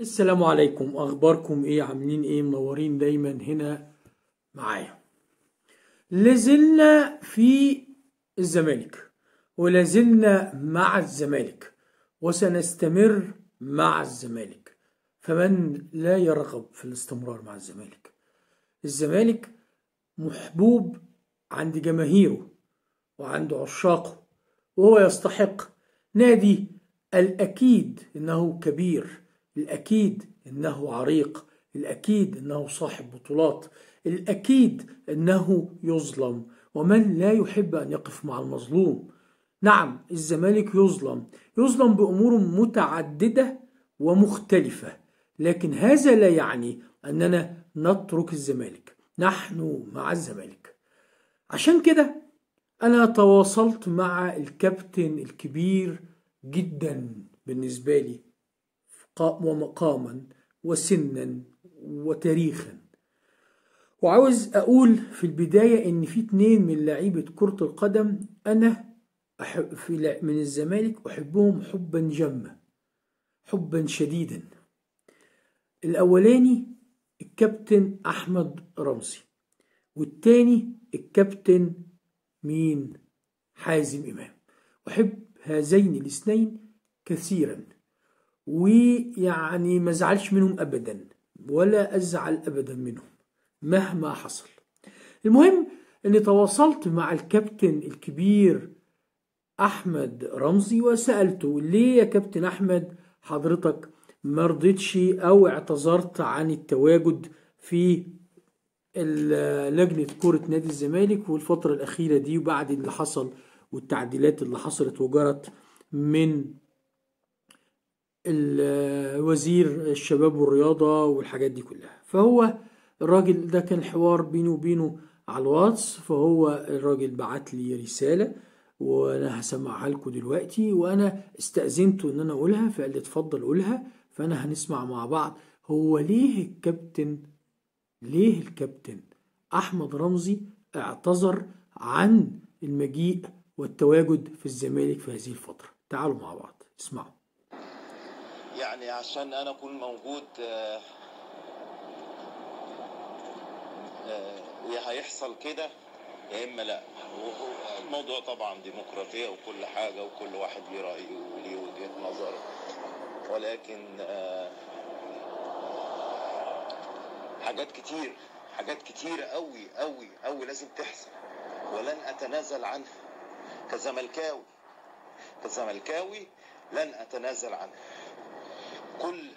السلام عليكم اخباركم ايه عاملين ايه منورين دايما هنا معايا لازلنا في الزمالك ولازلنا مع الزمالك وسنستمر مع الزمالك فمن لا يرغب في الاستمرار مع الزمالك الزمالك محبوب عند جماهيره وعند عشاقه وهو يستحق نادي الأكيد إنه كبير الأكيد أنه عريق الأكيد أنه صاحب بطولات الأكيد أنه يظلم ومن لا يحب أن يقف مع المظلوم نعم الزمالك يظلم يظلم بأمور متعددة ومختلفة لكن هذا لا يعني أننا نترك الزمالك نحن مع الزمالك عشان كده أنا تواصلت مع الكابتن الكبير جدا بالنسبة لي ومقاما وسنا وتاريخا وعاوز أقول في البداية إن في اتنين من لعيبة كرة القدم أنا أحب في من الزمالك أحبهم حبا جما حبا شديدا الأولاني الكابتن أحمد رمزي والتاني الكابتن مين حازم إمام أحب هذين الاثنين كثيرا ويعني ما زعلش منهم أبدا ولا أزعل أبدا منهم مهما حصل المهم أني تواصلت مع الكابتن الكبير أحمد رمزي وسألته ليه يا كابتن أحمد حضرتك ما رضيتش أو اعتذرت عن التواجد في لجنة كرة نادي الزمالك والفترة الأخيرة دي وبعد اللي حصل والتعديلات اللي حصلت وجرت من وزير الشباب والرياضة والحاجات دي كلها فهو الراجل ده كان الحوار بينه وبينه على الواتس فهو الراجل بعت لي رسالة وانا هسمعها لكم دلوقتي وانا استأذنته ان انا اقولها فقال لي اتفضل قولها فانا هنسمع مع بعض هو ليه الكابتن ليه الكابتن احمد رمزي اعتذر عن المجيء والتواجد في الزمالك في هذه الفترة تعالوا مع بعض اسمعوا يعني عشان انا اكون موجود آه آه يا هيحصل كده يا اما لا الموضوع طبعا ديمقراطيه وكل حاجه وكل واحد ليه رايه وليه وجهه نظره ولكن آه حاجات كتير حاجات كتير قوي قوي قوي لازم تحصل ولن اتنازل عنها كزملكاوي كزملكاوي لن اتنازل عنها كل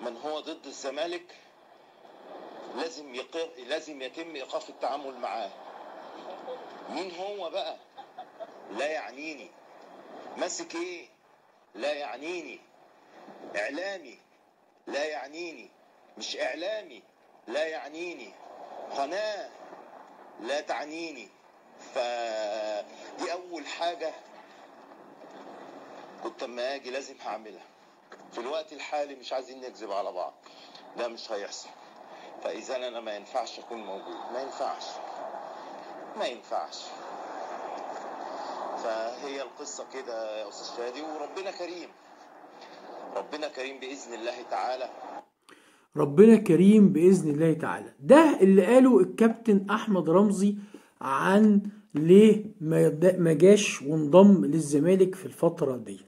من هو ضد الزمالك لازم يقر... لازم يتم ايقاف التعامل معاه مين هو بقى لا يعنيني ماسك ايه لا يعنيني اعلامي لا يعنيني مش اعلامي لا يعنيني قناه لا تعنيني فدي اول حاجه كنت اما اجي لازم هعملها في الوقت الحالي مش عايزين نكذب على بعض ده مش هيحصل فاذا انا ما ينفعش اكون موجود ما ينفعش ما ينفعش فهي القصه كده يا استاذ شادي وربنا كريم ربنا كريم باذن الله تعالى ربنا كريم باذن الله تعالى ده اللي قاله الكابتن احمد رمزي عن ليه ما جاش وانضم للزمالك في الفتره دي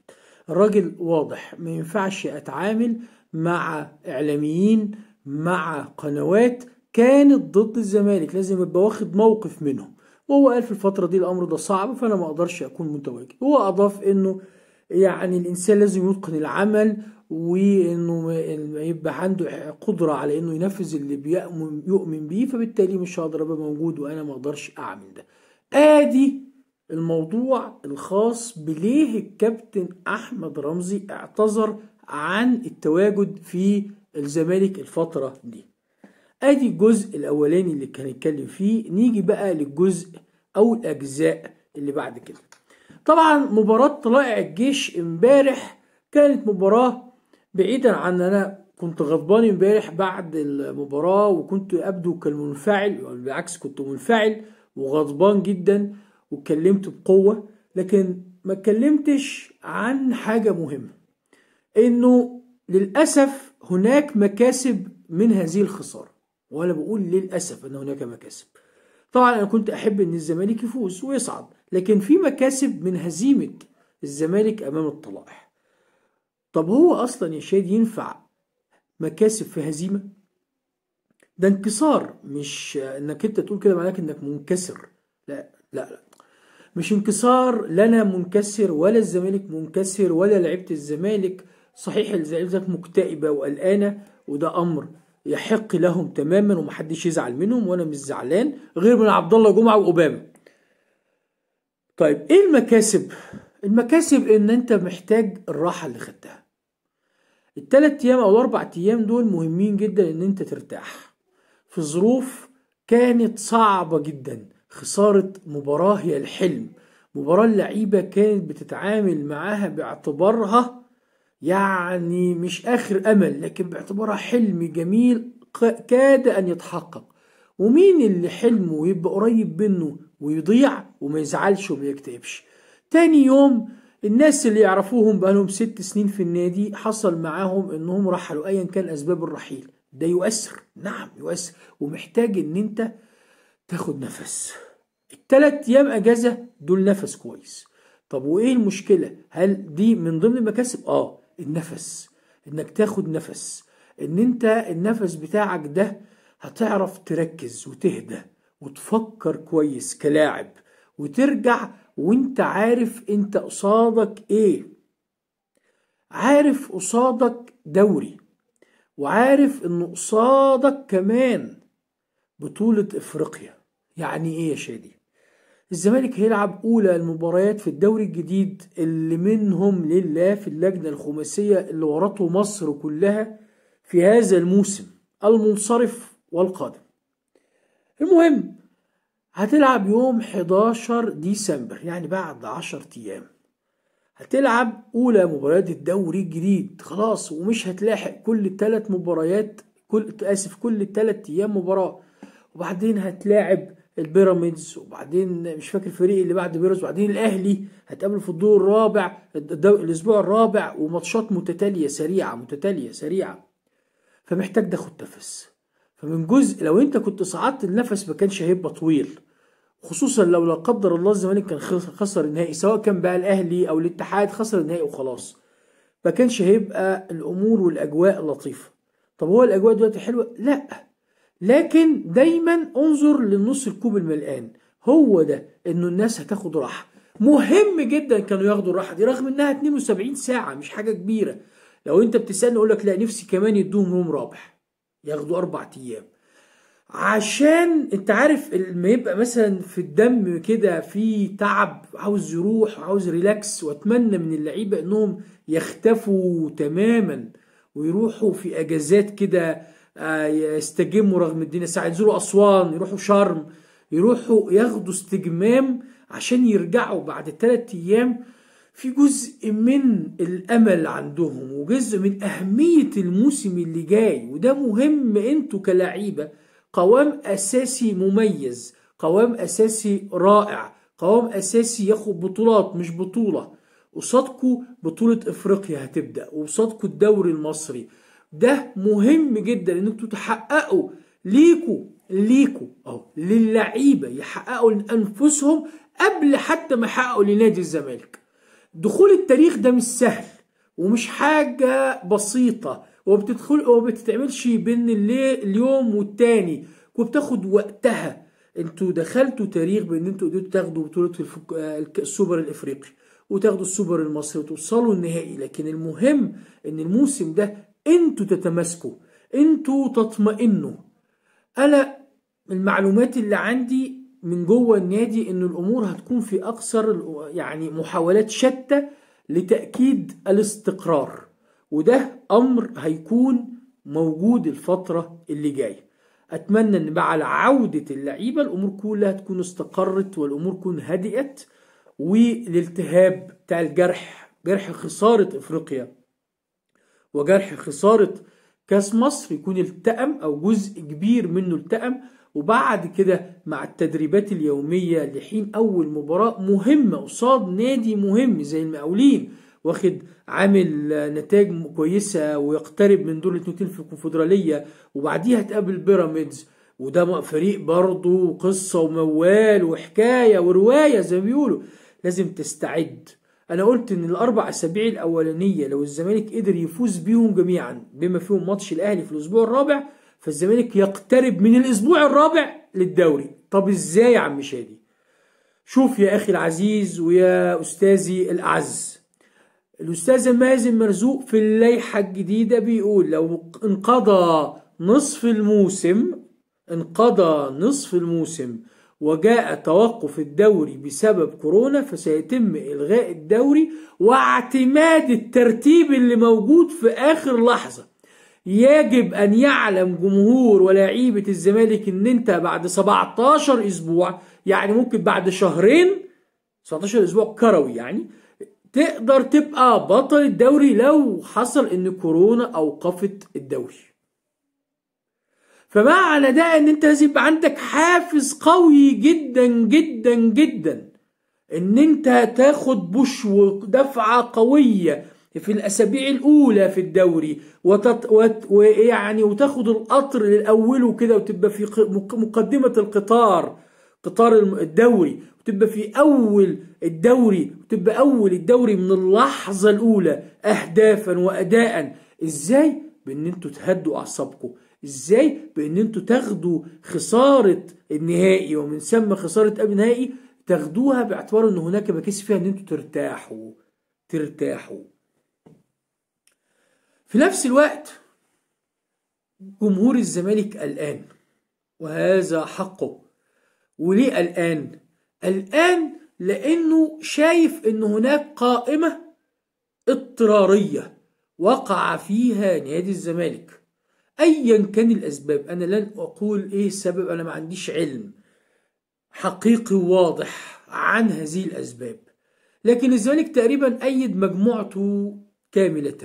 راجل واضح ما ينفعش اتعامل مع اعلاميين مع قنوات كانت ضد الزمالك لازم ابقى واخد موقف منهم وهو قال في الفترة دي الأمر ده صعب فأنا ما أقدرش أكون متواجد هو أضاف إنه يعني الإنسان لازم يتقن العمل وإنه يبقى عنده قدرة على إنه ينفذ اللي يؤمن بيه فبالتالي مش هقدر أبقى موجود وأنا ما أقدرش أعمل ده آدي الموضوع الخاص بليه الكابتن احمد رمزي اعتذر عن التواجد في الزمالك الفترة دي ادي الجزء الاولاني اللي كان هنتكلم فيه نيجي بقى للجزء او الاجزاء اللي بعد كده طبعا مباراة طلائع الجيش امبارح كانت مباراة بعيدا عن انا كنت غضبان امبارح بعد المباراة وكنت ابدو كالمنفعل يعني بالعكس كنت منفعل وغضبان جدا واتكلمت بقوة لكن ما اتكلمتش عن حاجة مهمة انه للأسف هناك مكاسب من هذه الخسارة ولا بقول للأسف ان هناك مكاسب طبعا انا كنت احب ان الزمالك يفوز ويصعد لكن في مكاسب من هزيمة الزمالك امام الطلائح طب هو اصلا يا شاد ينفع مكاسب في هزيمة ده انكسار مش انك انت تقول كده معناك انك منكسر لا لا لا مش انكسار لا انا منكسر ولا الزمالك منكسر ولا لعيبه الزمالك صحيح الزمالك مكتئبه وقلقانه وده امر يحق لهم تماما ومحدش يزعل منهم وانا مش زعلان غير من عبد الله جمعه واوباما طيب ايه المكاسب المكاسب ان انت محتاج الراحه اللي خدتها الثلاث ايام او الاربع ايام دول مهمين جدا ان انت ترتاح في ظروف كانت صعبه جدا خسارة مباراة هي الحلم مباراة اللعيبة كانت بتتعامل معاها باعتبارها يعني مش آخر أمل لكن باعتبارها حلم جميل كاد أن يتحقق ومين اللي حلمه يبقى قريب منه ويضيع وما يزعلش وما يكتئبش تاني يوم الناس اللي يعرفوهم بقالهم ست سنين في النادي حصل معاهم انهم رحلوا ايا كان اسباب الرحيل ده يؤثر نعم يؤثر ومحتاج ان انت تاخد نفس التلات ايام اجازه دول نفس كويس طب وايه المشكله هل دي من ضمن المكاسب اه النفس انك تاخد نفس ان انت النفس بتاعك ده هتعرف تركز وتهدى وتفكر كويس كلاعب وترجع وانت عارف انت قصادك ايه عارف قصادك دوري وعارف ان قصادك كمان بطولة افريقيا يعني ايه يا شادي الزمالك هيلعب اولى المباريات في الدوري الجديد اللي منهم لله في اللجنه الخماسيه اللي ورطوا مصر كلها في هذا الموسم المنصرف والقادم المهم هتلعب يوم 11 ديسمبر يعني بعد 10 ايام هتلعب اولى مباريات الدوري الجديد خلاص ومش هتلاحق كل الثلاث مباريات كل اسف كل الثلاث ايام مباراه وبعدين هتلاعب البيراميدز وبعدين مش فاكر الفريق اللي بعد بيراميدز وبعدين الاهلي هتقابل في الدور الرابع الاسبوع الرابع وماتشات متتاليه سريعه متتاليه سريعه فمحتاج تاخد نفس فمن جزء لو انت كنت صعدت النفس ما كانش هيبقى طويل خصوصا لو لا قدر الله الزمالك كان خسر النهائي سواء كان بقى الاهلي او الاتحاد خسر النهائي وخلاص ما كانش هيبقى الامور والاجواء لطيفه طب هو الاجواء دلوقتي حلوه لا لكن دايما انظر للنص الكوب الملقان هو ده انه الناس هتاخد راحه مهم جدا كانوا ياخدوا الراحه دي رغم انها 72 ساعه مش حاجه كبيره لو انت بتسالني اقول لك لا نفسي كمان يدوهم يوم رابح ياخدوا اربع ايام عشان انت عارف لما يبقى مثلا في الدم كده في تعب عاوز يروح وعاوز ريلاكس واتمنى من اللعيبه انهم يختفوا تماما ويروحوا في اجازات كده يستجموا آه، رغم الدنيا الساعة ينزلوا أسوان يروحوا شرم يروحوا ياخدوا استجمام عشان يرجعوا بعد ثلاثة أيام في جزء من الأمل عندهم وجزء من أهمية الموسم اللي جاي وده مهم أنتوا كلاعيبة قوام أساسي مميز قوام أساسي رائع قوام أساسي ياخد بطولات مش بطولة قصادكوا بطولة إفريقيا هتبدأ وقصادكوا الدوري المصري ده مهم جدا ان انتوا تحققوا ليكوا ليكوا اهو للعيبه يحققوا لانفسهم قبل حتى ما يحققوا لنادي الزمالك دخول التاريخ ده مش سهل ومش حاجه بسيطه وبتدخل وبتتعملش بين اليوم والتاني وبتاخد وقتها انتوا دخلتوا تاريخ بان انتوا قدرتوا تاخدوا بطوله السوبر الافريقي وتاخدوا السوبر المصري وتوصلوا النهائي لكن المهم ان الموسم ده انتوا تتماسكوا انتوا تطمئنوا انا المعلومات اللي عندي من جوه النادي ان الامور هتكون في اقصر يعني محاولات شتى لتاكيد الاستقرار وده امر هيكون موجود الفتره اللي جايه اتمنى ان بعد عوده اللعيبه الامور كلها تكون استقرت والامور تكون هدئت والالتهاب بتاع الجرح جرح خساره افريقيا وجرح خسارة كاس مصر يكون التأم أو جزء كبير منه التأم وبعد كده مع التدريبات اليومية لحين أول مباراة مهمة قصاد نادي مهم زي المقاولين واخد عامل نتائج كويسة ويقترب من دور الاتنين في الكونفدرالية وبعديها تقابل بيراميدز وده فريق برضه قصة وموال وحكاية ورواية زي ما بيقولوا لازم تستعد انا قلت ان الاربع اسابيع الاولانيه لو الزمالك قدر يفوز بيهم جميعا بما فيهم ماتش الاهلي في الاسبوع الرابع فالزمالك يقترب من الاسبوع الرابع للدوري طب ازاي يا عم شادي شوف يا اخي العزيز ويا استاذي الاعز الاستاذ مازن مرزوق في اللائحه الجديده بيقول لو انقضى نصف الموسم انقضى نصف الموسم وجاء توقف الدوري بسبب كورونا فسيتم إلغاء الدوري واعتماد الترتيب اللي موجود في آخر لحظة يجب أن يعلم جمهور ولاعيبة الزمالك إن أنت بعد 17 أسبوع يعني ممكن بعد شهرين 17 أسبوع كروي يعني تقدر تبقى بطل الدوري لو حصل إن كورونا أوقفت الدوري فما على ده ان انت لازم يبقى عندك حافز قوي جدا جدا جدا ان انت تاخد بوش ودفعة قوية في الاسابيع الاولى في الدوري وتط... وت... ويعني وتاخد القطر الاول كده وتبقى في مقدمة القطار قطار الدوري وتبقى في اول الدوري وتبقى اول الدوري من اللحظة الاولى اهدافا واداء ازاي بان انتوا تهدوا اعصابكم ازاي بان انتوا تاخدوا خساره النهائي ومن ثم خساره قبل النهائي تاخدوها باعتبار ان هناك مكاسب فيها ان انتوا ترتاحوا ترتاحوا في نفس الوقت جمهور الزمالك قلقان وهذا حقه وليه قلقان قلقان لانه شايف ان هناك قائمه اضطراريه وقع فيها نادي الزمالك أيا كان الأسباب أنا لن أقول إيه السبب أنا ما عنديش علم حقيقي واضح عن هذه الأسباب لكن الزمالك تقريبا أيد مجموعته كاملة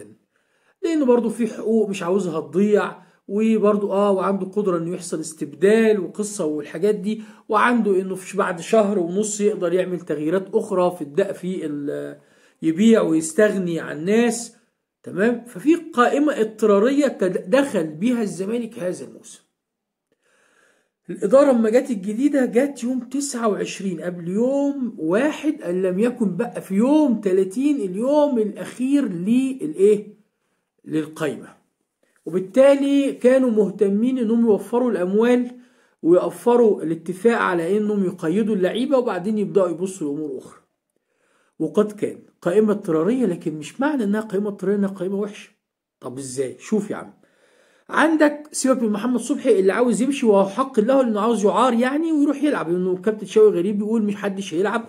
لأنه برضه في حقوق مش عاوزها تضيع وبرضه اه وعنده قدره انه يحصل استبدال وقصه والحاجات دي وعنده انه في بعد شهر ونص يقدر يعمل تغييرات اخرى في الدق في يبيع ويستغني عن ناس تمام ففي قائمة اضطرارية دخل بها الزمالك هذا الموسم الإدارة لما جت الجديدة جت يوم 29 قبل يوم واحد أن لم يكن بقى في يوم 30 اليوم الأخير للإيه؟ للقايمة وبالتالي كانوا مهتمين إنهم يوفروا الأموال ويوفروا الاتفاق على إنهم يقيدوا اللعيبة وبعدين يبدأوا يبصوا لأمور أخرى وقد كان قائمة اضطرارية لكن مش معنى انها قائمة اضطرارية انها قائمة وحشة طب ازاي شوف يا عم عندك سيبك من محمد صبحي اللي عاوز يمشي وهو حق له انه عاوز يعار يعني ويروح يلعب لانه كابتن شوقي غريب بيقول مش حدش هيلعب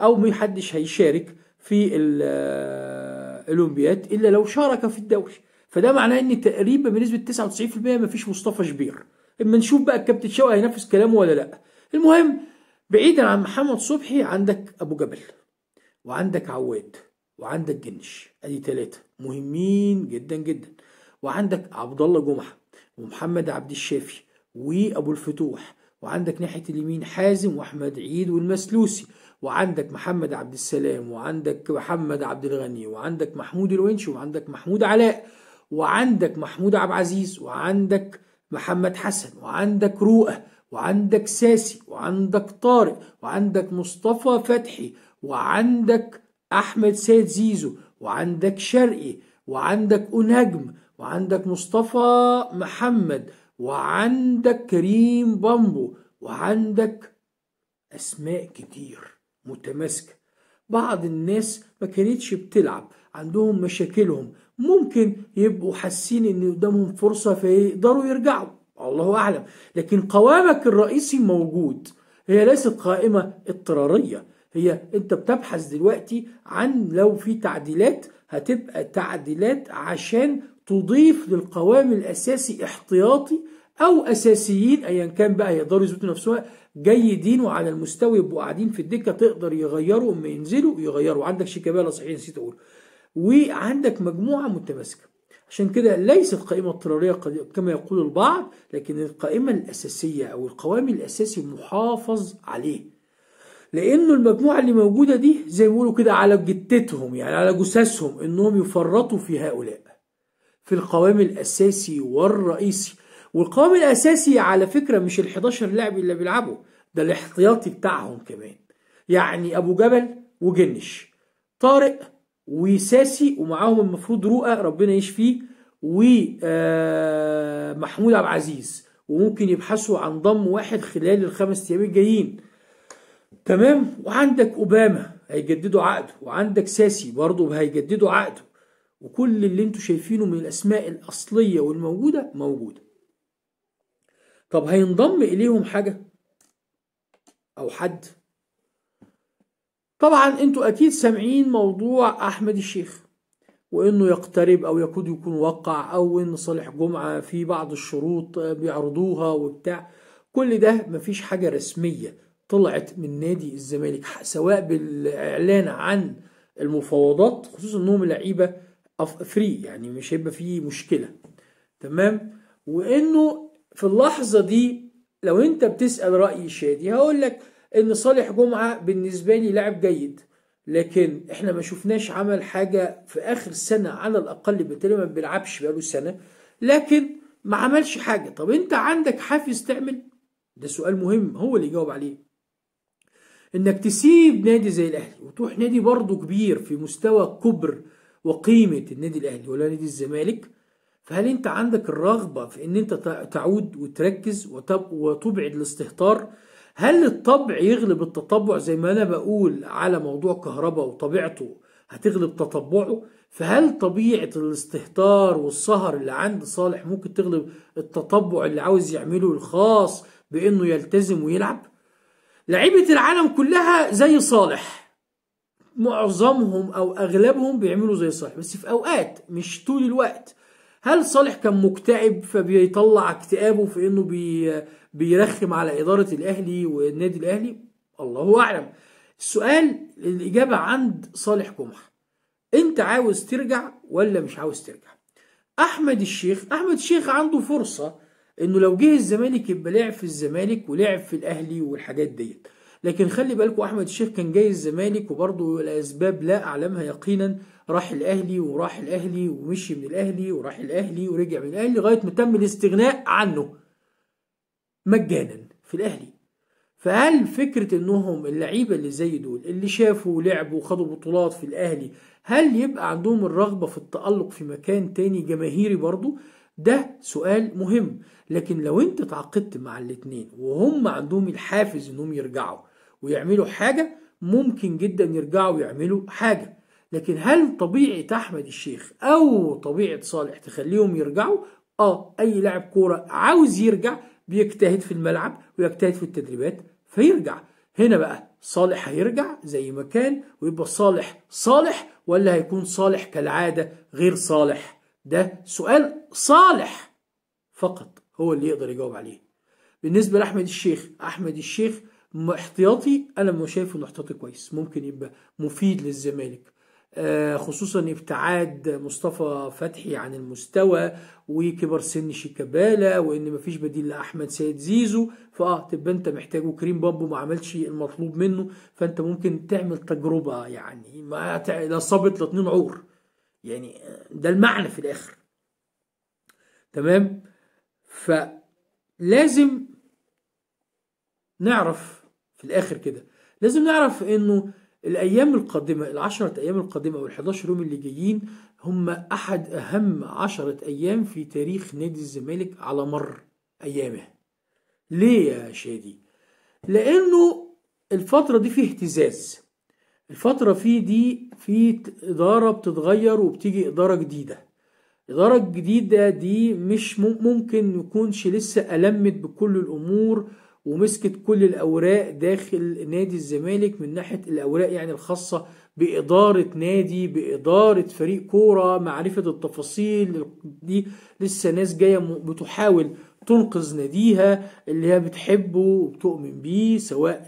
او مش حدش هيشارك في آه، الاولمبياد الا لو شارك في الدوري فده معناه ان تقريبا بنسبه 99% مفيش مصطفى شبير اما نشوف بقى الكابتن شوقي هينفذ كلامه ولا لا المهم بعيدا عن محمد صبحي عندك ابو جبل وعندك عواد وعندك جنش ادي ثلاثة مهمين جدا جدا وعندك عبد الله جمعة ومحمد عبد الشافي وابو الفتوح وعندك ناحية اليمين حازم واحمد عيد والمسلوسي وعندك محمد عبد السلام وعندك محمد عبد الغني وعندك محمود الونشي وعندك محمود علاء وعندك محمود عبد العزيز وعندك محمد حسن وعندك رؤى وعندك ساسي وعندك طارق وعندك مصطفى فتحي وعندك أحمد سيد زيزو وعندك شرقي وعندك أنجم وعندك مصطفى محمد وعندك كريم بامبو وعندك أسماء كتير متماسكة بعض الناس ما كانتش بتلعب عندهم مشاكلهم ممكن يبقوا حاسين ان قدامهم فرصة فيقدروا يرجعوا الله أعلم لكن قوامك الرئيسي موجود هي ليست قائمة اضطرارية هي انت بتبحث دلوقتي عن لو في تعديلات هتبقى تعديلات عشان تضيف للقوام الاساسي احتياطي او اساسيين ايا كان بقى يقدروا يثبتوا نفسهم جيدين وعلى المستوى يبقوا قاعدين في الدكه تقدر يغيروا اما ينزلوا يغيروا عندك شيكابالا صحيح نسيت اقول وعندك مجموعه متماسكه عشان كده ليست قائمة اضطرارية كما يقول البعض لكن القائمة الأساسية أو القوام الأساسي محافظ عليه لانه المجموعه اللي موجوده دي زي ما بيقولوا كده على جتتهم يعني على جثثهم انهم يفرطوا في هؤلاء في القوام الاساسي والرئيسي والقوام الاساسي على فكره مش ال11 لاعب اللي بيلعبوا ده الاحتياطي بتاعهم كمان يعني ابو جبل وجنش طارق وساسي ومعاهم المفروض رؤى ربنا يشفيه ومحمود آه، عبد العزيز وممكن يبحثوا عن ضم واحد خلال الخمس ايام الجايين تمام وعندك اوباما هيجددوا عقده وعندك ساسي برضه هيجددوا عقده وكل اللي انتم شايفينه من الاسماء الاصليه والموجوده موجوده طب هينضم اليهم حاجه او حد طبعا انتوا اكيد سامعين موضوع احمد الشيخ وانه يقترب او يكاد يكون وقع او ان صالح جمعه في بعض الشروط بيعرضوها وبتاع كل ده مفيش حاجه رسميه طلعت من نادي الزمالك سواء بالاعلان عن المفاوضات خصوصا انهم لعيبه فري يعني مش هيبقى فيه مشكله تمام وانه في اللحظه دي لو انت بتسال راي شادي هقول لك ان صالح جمعه بالنسبه لي لاعب جيد لكن احنا ما شفناش عمل حاجه في اخر سنه على الاقل بالتالي ما بيلعبش بقاله سنه لكن ما عملش حاجه طب انت عندك حافز تعمل ده سؤال مهم هو اللي يجاوب عليه انك تسيب نادي زي الاهلي وتروح نادي برضه كبير في مستوى كبر وقيمه النادي الاهلي ولا نادي الزمالك فهل انت عندك الرغبه في ان انت تعود وتركز وتبعد الاستهتار هل الطبع يغلب التطبع زي ما انا بقول على موضوع كهرباء وطبيعته هتغلب تطبعه فهل طبيعة الاستهتار والسهر اللي عند صالح ممكن تغلب التطبع اللي عاوز يعمله الخاص بانه يلتزم ويلعب لعيبه العالم كلها زي صالح معظمهم او اغلبهم بيعملوا زي صالح بس في اوقات مش طول الوقت هل صالح كان مكتئب فبيطلع اكتئابه في انه بي بيرخم على اداره الاهلي والنادي الاهلي الله اعلم السؤال الاجابه عند صالح جمعه انت عاوز ترجع ولا مش عاوز ترجع احمد الشيخ احمد الشيخ عنده فرصه انه لو جه الزمالك يبقى لعب في الزمالك ولعب في الاهلي والحاجات ديت لكن خلي بالكم احمد الشيخ كان جاي الزمالك وبرضه لاسباب لا اعلمها يقينا راح الاهلي وراح الاهلي ومشي من الاهلي وراح الاهلي ورجع من الاهلي لغايه ما تم الاستغناء عنه مجانا في الاهلي فهل فكره انهم اللعيبه اللي زي دول اللي شافوا لعبوا وخدوا بطولات في الاهلي هل يبقى عندهم الرغبه في التالق في مكان تاني جماهيري برضه ده سؤال مهم لكن لو انت تعاقدت مع الاتنين وهم عندهم الحافز انهم يرجعوا ويعملوا حاجة ممكن جدا يرجعوا ويعملوا حاجة لكن هل طبيعة أحمد الشيخ أو طبيعة صالح تخليهم يرجعوا؟ آه أي لاعب كورة عاوز يرجع بيجتهد في الملعب ويجتهد في التدريبات فيرجع هنا بقى صالح هيرجع زي ما كان ويبقى صالح صالح ولا هيكون صالح كالعادة غير صالح؟ ده سؤال صالح فقط هو اللي يقدر يجاوب عليه بالنسبة لأحمد الشيخ أحمد الشيخ احتياطي أنا مش شايفه إنه احتياطي كويس ممكن يبقى مفيد للزمالك آه، خصوصا ابتعاد مصطفى فتحي عن المستوى وكبر سن شيكابالا وان مفيش بديل لاحمد سيد زيزو فاه تبقى انت محتاجه كريم بامبو ما عملش المطلوب منه فانت ممكن تعمل تجربه يعني ما لا صابت لا عور يعني ده المعنى في الاخر تمام فلازم نعرف في الاخر كده لازم نعرف انه الايام القادمه العشرة ايام القادمه او ال11 يوم اللي جايين هم احد اهم عشرة ايام في تاريخ نادي الزمالك على مر ايامه ليه يا شادي لانه الفتره دي فيه اهتزاز الفترة في دي في إدارة بتتغير وبتيجي إدارة جديدة الإدارة الجديدة دي مش ممكن يكونش لسه ألمت بكل الأمور ومسكت كل الأوراق داخل نادي الزمالك من ناحية الأوراق يعني الخاصة بإدارة نادي بإدارة فريق كورة معرفة التفاصيل دي لسه ناس جاية بتحاول تنقذ ناديها اللي هي بتحبه وبتؤمن بيه سواء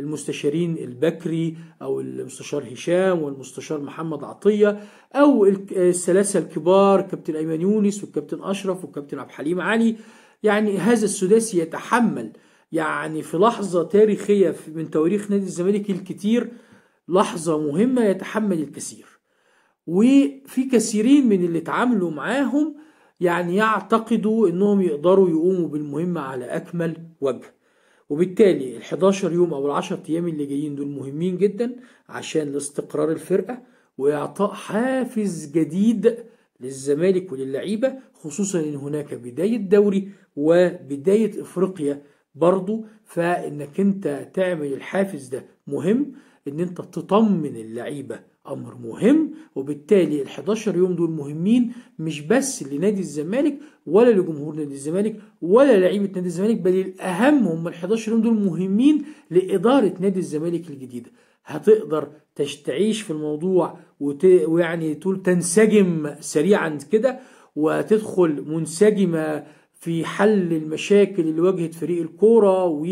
المستشارين البكري او المستشار هشام والمستشار محمد عطيه او الثلاثه الكبار كابتن ايمن يونس والكابتن اشرف والكابتن عبد الحليم علي يعني هذا السداسي يتحمل يعني في لحظه تاريخيه من تواريخ نادي الزمالك الكثير لحظه مهمه يتحمل الكثير وفي كثيرين من اللي اتعاملوا معاهم يعني يعتقدوا أنهم يقدروا يقوموا بالمهمة على أكمل وجه وبالتالي ال 11 يوم أو ال 10 أيام اللي جايين دول مهمين جدا عشان لاستقرار الفرقة وإعطاء حافز جديد للزمالك وللعيبة خصوصا إن هناك بداية دوري وبداية إفريقيا برضو فإنك أنت تعمل الحافز ده مهم إن أنت تطمن اللعيبة امر مهم وبالتالي ال 11 يوم دول مهمين مش بس لنادي الزمالك ولا لجمهور نادي الزمالك ولا لعيبه نادي الزمالك بل الاهم هم ال 11 يوم دول مهمين لاداره نادي الزمالك الجديده هتقدر تشتعيش في الموضوع وت... ويعني تقول تنسجم سريعا كده وتدخل منسجمه في حل المشاكل اللي واجهت فريق الكوره و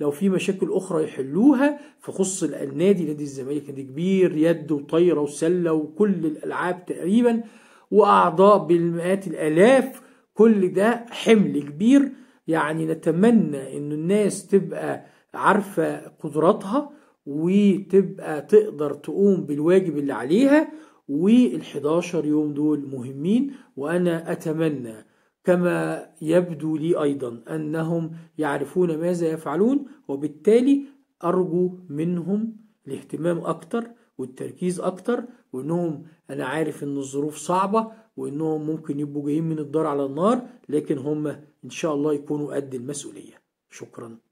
لو في مشاكل اخرى يحلوها في خص النادي نادي الزمالك نادي كبير يد وطايره وسله وكل الالعاب تقريبا واعضاء بالمئات الالاف كل ده حمل كبير يعني نتمنى ان الناس تبقى عارفه قدراتها وتبقى تقدر تقوم بالواجب اللي عليها وال11 يوم دول مهمين وانا اتمنى كما يبدو لي أيضا أنهم يعرفون ماذا يفعلون وبالتالي أرجو منهم الاهتمام أكتر والتركيز أكتر وإنهم أنا عارف إن الظروف صعبة وإنهم ممكن يبقوا جايين من الدار على النار لكن هم إن شاء الله يكونوا قد المسؤولية شكراً